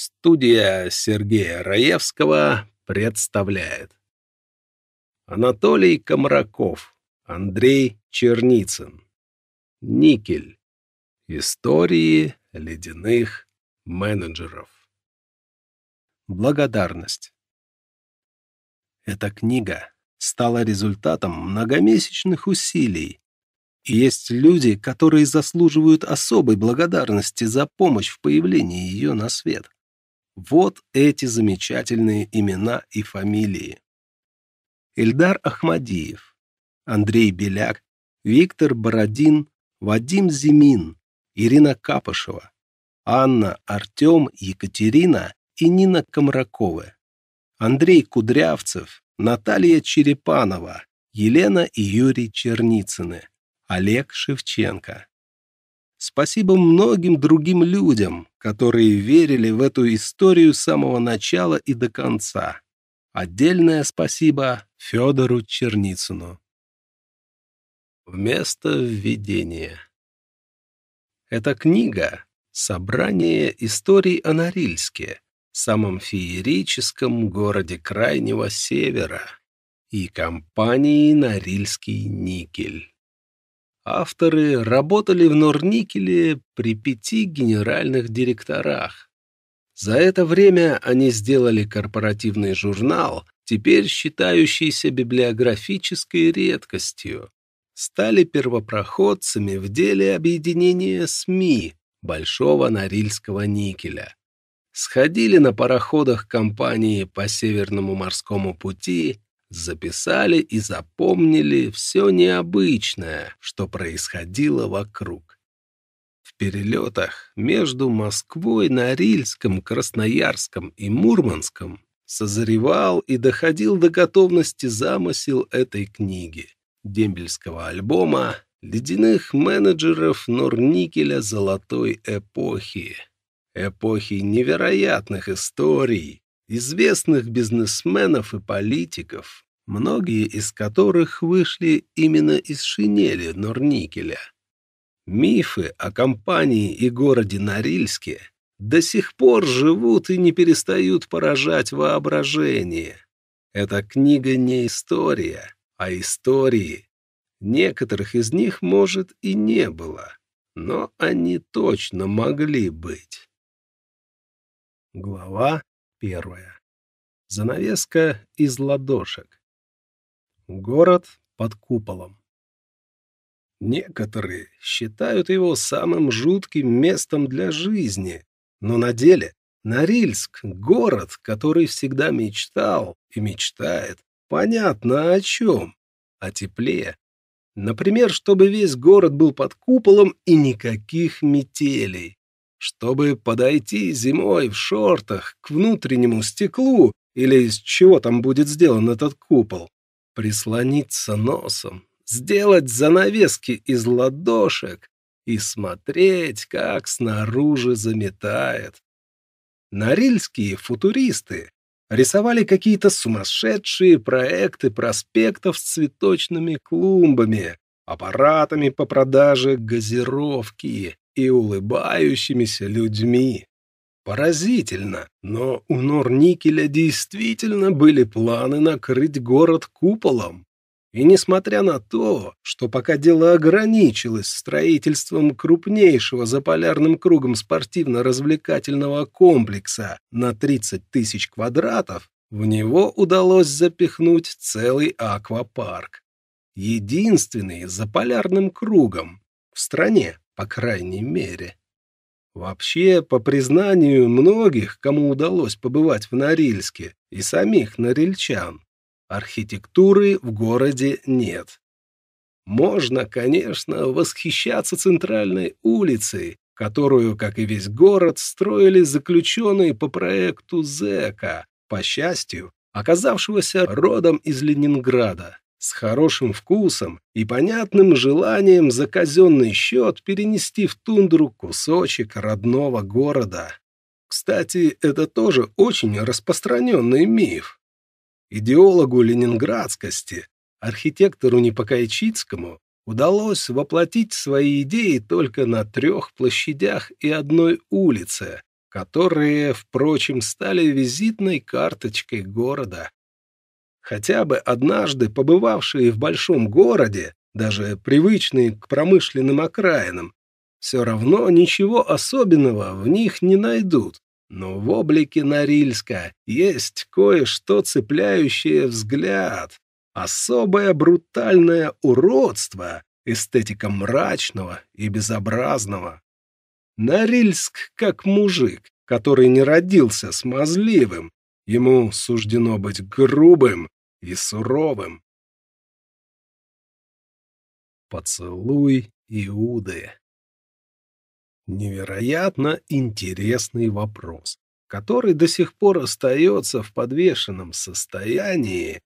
Студия Сергея Раевского представляет. Анатолий Комраков, Андрей Черницын. Никель. Истории ледяных менеджеров. Благодарность. Эта книга стала результатом многомесячных усилий. И есть люди, которые заслуживают особой благодарности за помощь в появлении ее на свет. Вот эти замечательные имена и фамилии. Эльдар Ахмадиев, Андрей Беляк, Виктор Бородин, Вадим Зимин, Ирина Капышева, Анна, Артем, Екатерина и Нина Комраковы, Андрей Кудрявцев, Наталья Черепанова, Елена и Юрий Черницыны, Олег Шевченко. Спасибо многим другим людям, которые верили в эту историю с самого начала и до конца. Отдельное спасибо Федору Черницыну. Вместо введения. Эта книга — собрание историй о Норильске, самом феерическом городе Крайнего Севера, и компании «Норильский никель». Авторы работали в Норникеле при пяти генеральных директорах. За это время они сделали корпоративный журнал, теперь считающийся библиографической редкостью. Стали первопроходцами в деле объединения СМИ Большого Норильского никеля. Сходили на пароходах компании по Северному морскому пути записали и запомнили все необычное, что происходило вокруг. В перелетах между Москвой, Норильском, Красноярском и Мурманском созревал и доходил до готовности замысел этой книги, дембельского альбома ледяных менеджеров Норникеля золотой эпохи, эпохи невероятных историй, известных бизнесменов и политиков, многие из которых вышли именно из шинели Норникеля. Мифы о компании и городе Норильске до сих пор живут и не перестают поражать воображение. Эта книга не история, а истории. Некоторых из них, может, и не было, но они точно могли быть. Глава первая. Занавеска из ладошек. Город под куполом. Некоторые считают его самым жутким местом для жизни, но на деле Норильск — город, который всегда мечтал и мечтает, понятно о чем, о тепле. Например, чтобы весь город был под куполом и никаких метелей чтобы подойти зимой в шортах к внутреннему стеклу или из чего там будет сделан этот купол, прислониться носом, сделать занавески из ладошек и смотреть, как снаружи заметает. Норильские футуристы рисовали какие-то сумасшедшие проекты проспектов с цветочными клумбами, аппаратами по продаже газировки, и улыбающимися людьми. Поразительно, но у Норникеля действительно были планы накрыть город куполом. И несмотря на то, что пока дело ограничилось строительством крупнейшего за полярным кругом спортивно-развлекательного комплекса на 30 тысяч квадратов, в него удалось запихнуть целый аквапарк. Единственный за полярным кругом в стране по крайней мере. Вообще, по признанию многих, кому удалось побывать в Норильске, и самих норильчан, архитектуры в городе нет. Можно, конечно, восхищаться центральной улицей, которую, как и весь город, строили заключенные по проекту Зека, по счастью, оказавшегося родом из Ленинграда с хорошим вкусом и понятным желанием за казенный счет перенести в тундру кусочек родного города. Кстати, это тоже очень распространенный миф. Идеологу ленинградскости, архитектору Непокайчицкому, удалось воплотить свои идеи только на трех площадях и одной улице, которые, впрочем, стали визитной карточкой города хотя бы однажды побывавшие в большом городе, даже привычные к промышленным окраинам, все равно ничего особенного в них не найдут. Но в облике Норильска есть кое-что цепляющее взгляд, особое брутальное уродство, эстетика мрачного и безобразного. Норильск как мужик, который не родился смазливым, ему суждено быть грубым, и суровым. Поцелуй Иуды. Невероятно интересный вопрос, который до сих пор остается в подвешенном состоянии.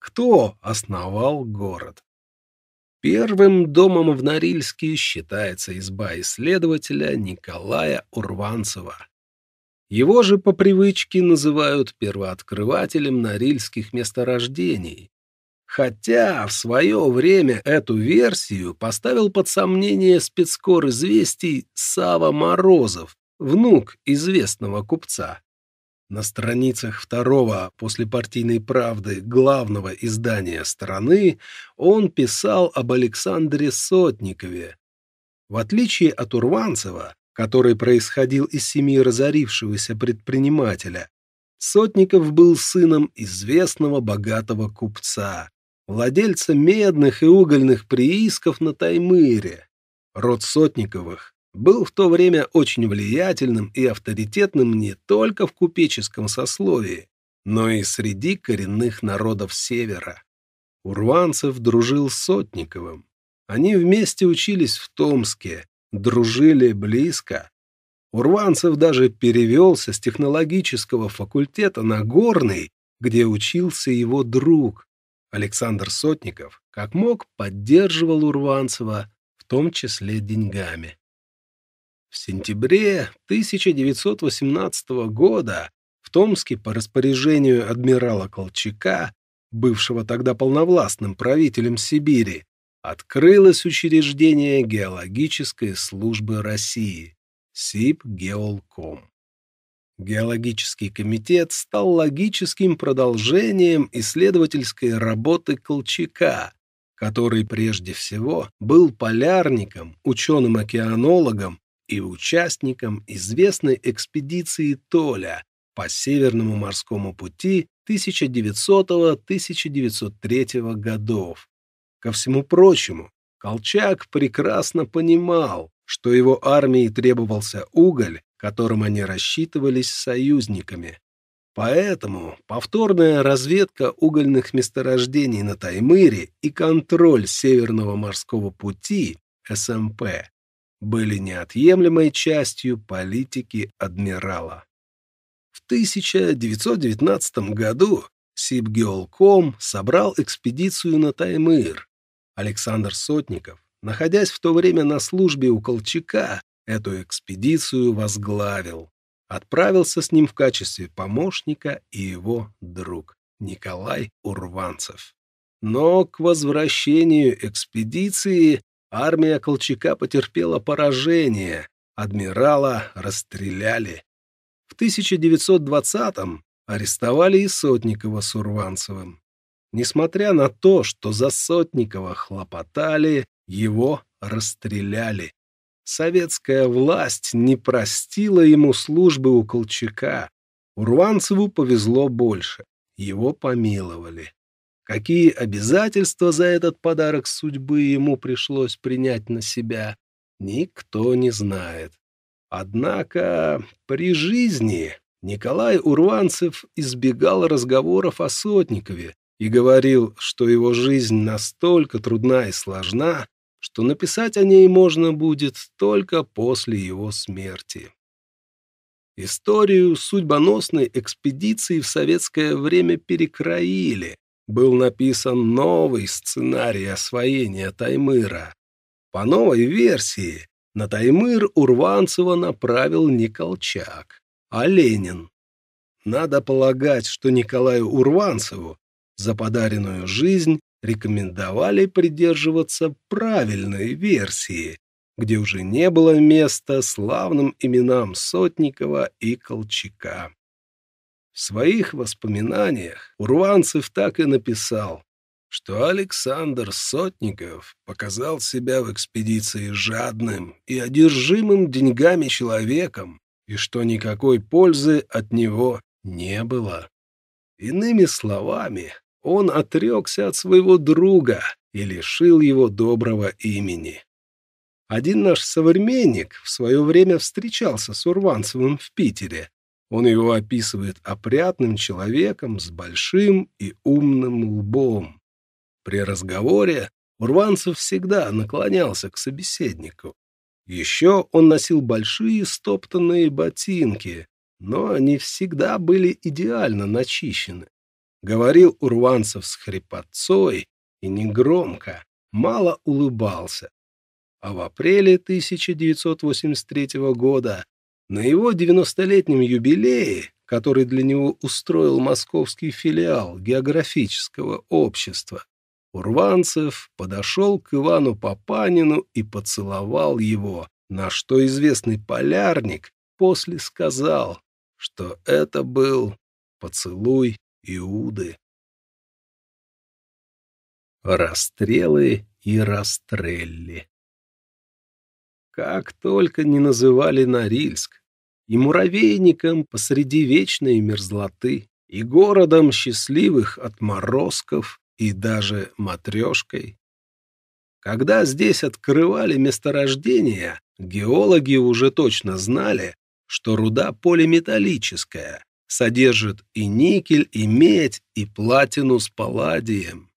Кто основал город? Первым домом в Норильске считается изба исследователя Николая Урванцева. Его же по привычке называют первооткрывателем норильских месторождений. Хотя в свое время эту версию поставил под сомнение спецкор известий Сава Морозов, внук известного купца. На страницах второго после партийной правды главного издания страны он писал об Александре Сотникове. В отличие от Урванцева, который происходил из семьи разорившегося предпринимателя. Сотников был сыном известного богатого купца, владельца медных и угольных приисков на Таймыре. Род Сотниковых был в то время очень влиятельным и авторитетным не только в купеческом сословии, но и среди коренных народов Севера. Урванцев дружил с Сотниковым. Они вместе учились в Томске, дружили близко. Урванцев даже перевелся с технологического факультета на Горный, где учился его друг. Александр Сотников, как мог, поддерживал Урванцева, в том числе деньгами. В сентябре 1918 года в Томске по распоряжению адмирала Колчака, бывшего тогда полновластным правителем Сибири, открылось учреждение Геологической службы России СИПГеолком. Геологический комитет стал логическим продолжением исследовательской работы Колчака, который прежде всего был полярником, ученым-океанологом и участником известной экспедиции Толя по Северному морскому пути 1900-1903 годов, Ко всему прочему, Колчак прекрасно понимал, что его армии требовался уголь, которым они рассчитывались союзниками. Поэтому повторная разведка угольных месторождений на Таймыре и контроль Северного морского пути СМП эм были неотъемлемой частью политики адмирала. В 1919 году Сибгеолком собрал экспедицию на Таймыр, Александр Сотников, находясь в то время на службе у Колчака, эту экспедицию возглавил. Отправился с ним в качестве помощника и его друг Николай Урванцев. Но к возвращению экспедиции армия Колчака потерпела поражение, адмирала расстреляли. В 1920-м арестовали и Сотникова с Урванцевым. Несмотря на то, что за Сотникова хлопотали, его расстреляли. Советская власть не простила ему службы у Колчака. Урванцеву повезло больше. Его помиловали. Какие обязательства за этот подарок судьбы ему пришлось принять на себя, никто не знает. Однако при жизни Николай Урванцев избегал разговоров о Сотникове, и говорил, что его жизнь настолько трудна и сложна, что написать о ней можно будет только после его смерти. Историю судьбоносной экспедиции в советское время перекроили. Был написан новый сценарий освоения Таймыра. По новой версии на Таймыр Урванцева направил не Колчак, а Ленин. Надо полагать, что Николаю Урванцеву за подаренную жизнь рекомендовали придерживаться правильной версии, где уже не было места славным именам Сотникова и Колчака. В своих воспоминаниях Урванцев так и написал, что Александр Сотников показал себя в экспедиции жадным и одержимым деньгами человеком, и что никакой пользы от него не было. Иными словами, он отрекся от своего друга и лишил его доброго имени. Один наш современник в свое время встречался с Урванцевым в Питере. Он его описывает опрятным человеком с большим и умным лбом. При разговоре Урванцев всегда наклонялся к собеседнику. Еще он носил большие стоптанные ботинки, но они всегда были идеально начищены. Говорил Урванцев с хрипотцой и негромко, мало улыбался. А в апреле 1983 года на его 90-летнем юбилее, который для него устроил московский филиал географического общества, Урванцев подошел к Ивану Папанину и поцеловал его, на что известный полярник после сказал, что это был поцелуй Иуды. Расстрелы и расстрелли. Как только не называли Норильск, и муравейником посреди вечной мерзлоты, и городом счастливых отморозков, и даже матрешкой. Когда здесь открывали месторождения, геологи уже точно знали, что руда полиметаллическая, содержит и никель, и медь, и платину с палладием.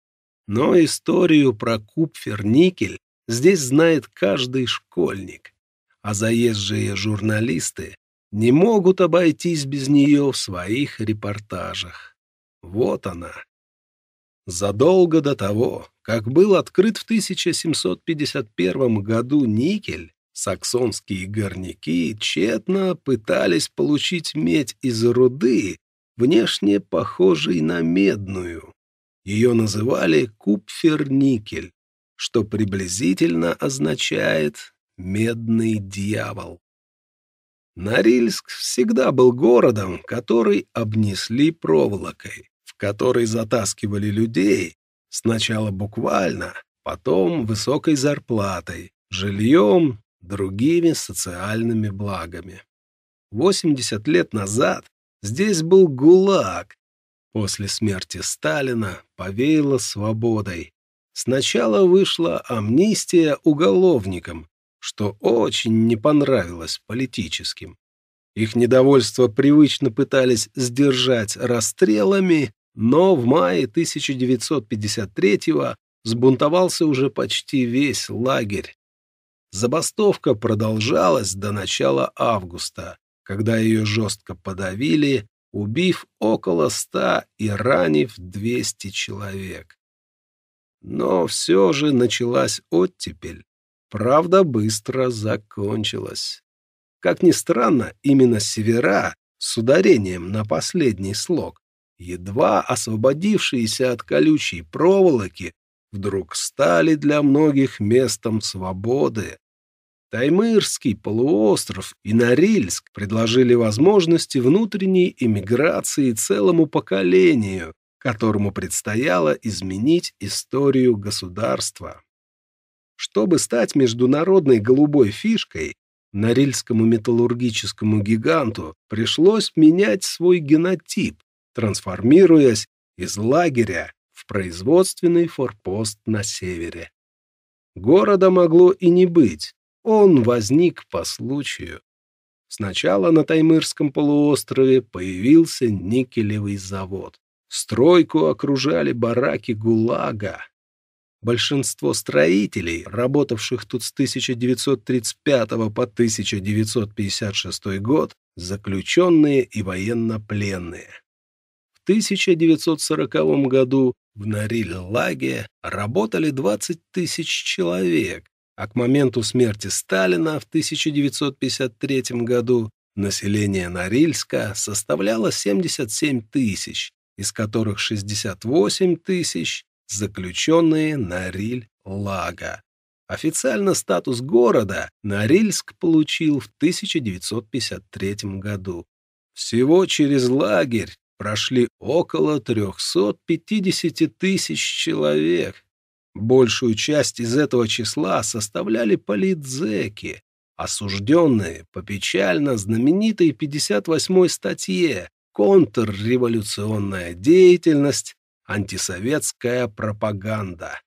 Но историю про купфер-никель здесь знает каждый школьник, а заезжие журналисты не могут обойтись без нее в своих репортажах. Вот она. Задолго до того, как был открыт в 1751 году никель, Саксонские горняки тщетно пытались получить медь из руды, внешне похожей на медную. Ее называли купферникель, что приблизительно означает «медный дьявол». Норильск всегда был городом, который обнесли проволокой, в который затаскивали людей, сначала буквально, потом высокой зарплатой, жильем другими социальными благами. 80 лет назад здесь был ГУЛАГ. После смерти Сталина повеяло свободой. Сначала вышла амнистия уголовникам, что очень не понравилось политическим. Их недовольство привычно пытались сдержать расстрелами, но в мае 1953-го сбунтовался уже почти весь лагерь, Забастовка продолжалась до начала августа, когда ее жестко подавили, убив около ста и ранив 200 человек. Но все же началась оттепель. Правда, быстро закончилась. Как ни странно, именно севера, с ударением на последний слог, едва освободившиеся от колючей проволоки, вдруг стали для многих местом свободы, Таймырский полуостров и Норильск предложили возможности внутренней эмиграции целому поколению, которому предстояло изменить историю государства. Чтобы стать международной голубой фишкой, Норильскому металлургическому гиганту пришлось менять свой генотип, трансформируясь из лагеря в производственный форпост на севере. Города могло и не быть, он возник по случаю. Сначала на Таймырском полуострове появился никелевый завод. Стройку окружали бараки ГУЛАГа. Большинство строителей, работавших тут с 1935 по 1956 год, заключенные и военнопленные. В 1940 году в Нариль-Лаге работали 20 тысяч человек, а к моменту смерти Сталина в 1953 году население Норильска составляло 77 тысяч, из которых 68 тысяч – заключенные Нориль-Лага. Официально статус города Норильск получил в 1953 году. Всего через лагерь прошли около 350 тысяч человек, Большую часть из этого числа составляли политзеки, осужденные по печально знаменитой 58-й статье «Контрреволюционная деятельность, антисоветская пропаганда».